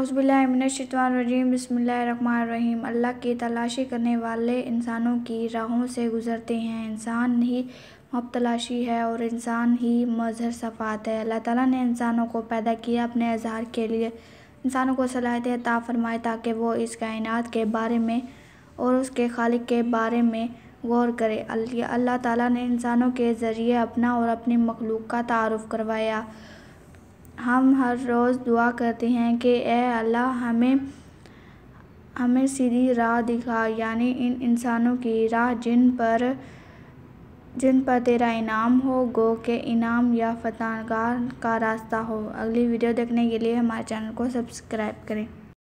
हाउसबिल्लाशतवानरजीम बसमीम अल्लाह की तलाशी करने वाले इंसानों की राहों से गुज़रते हैं इंसान ही तलाशी है और इंसान ही मजहर सफ़ात है अल्लाह ताला ने इंसानों को पैदा किया अपने इजहार के लिए इंसानों को सलाहत ता फरमाए ताकि वो इस कायनात के बारे में और उसके खालिक के बारे में गौर करे अल्लाह ताली ने इंसानों के ज़रिए अपना और अपनी मखलूक का तारफ़ करवाया हम हर रोज़ दुआ करते हैं कि ए अल्लाह हमें हमें सीधी राह दिखा यानी इन इंसानों की राह जिन पर जिन पर तेरा इनाम हो गो के इनाम या फतहगाह का रास्ता हो अगली वीडियो देखने के लिए हमारे चैनल को सब्सक्राइब करें